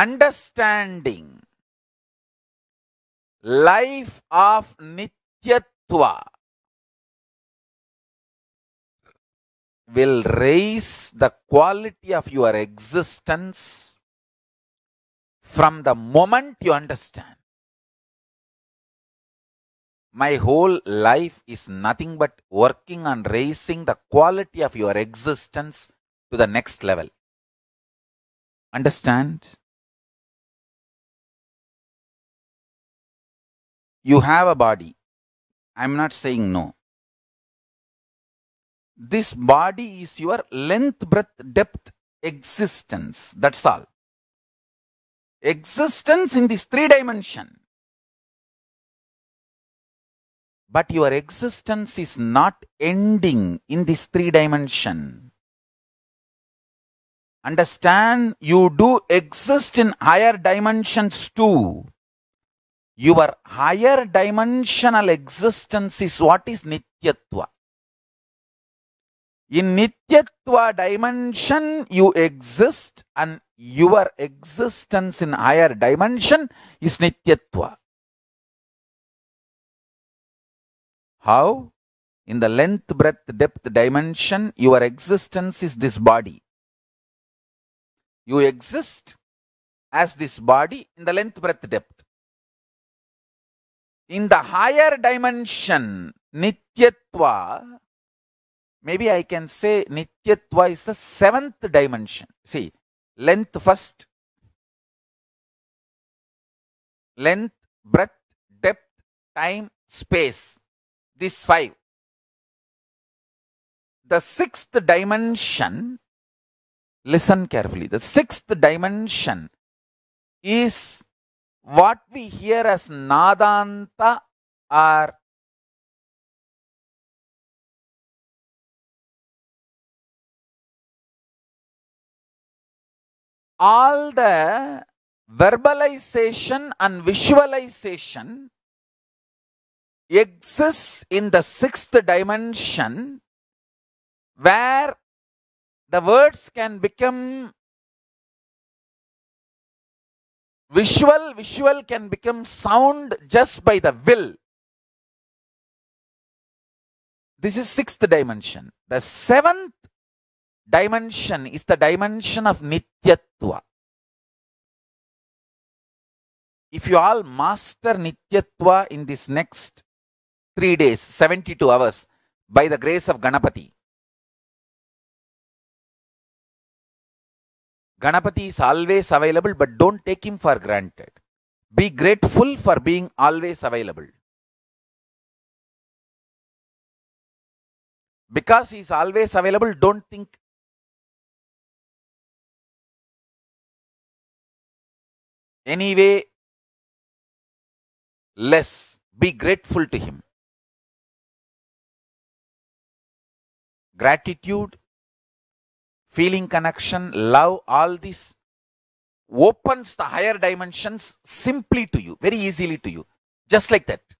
understanding life of nityatva will raise the quality of your existence from the moment you understand my whole life is nothing but working on raising the quality of your existence to the next level understand You have a body. I'm not saying no. This body is your length, breadth, depth, existence. That's all. Existence in this three dimension. But your existence is not ending in this three dimension. Understand, you do exist in higher dimensions too your higher dimensional existence is what is Nityatva. In Nityatva dimension, you exist and your existence in higher dimension is Nityatva. How? In the length, breadth, depth dimension, your existence is this body. You exist as this body in the length, breadth, depth in the higher dimension, Nityatva, maybe I can say Nityatva is the seventh dimension. See, length first, length, breadth, depth, time, space. This five. The sixth dimension, listen carefully, the sixth dimension is what we hear as Nadanta are all the verbalization and visualization exists in the sixth dimension where the words can become visual visual can become sound just by the will this is sixth dimension the seventh dimension is the dimension of nityatva if you all master nityatva in this next 3 days 72 hours by the grace of ganapati Ganapati is always available, but don't take him for granted. Be grateful for being always available. Because he is always available, don't think. Anyway, less. Be grateful to him. Gratitude feeling connection, love, all this opens the higher dimensions simply to you, very easily to you. Just like that.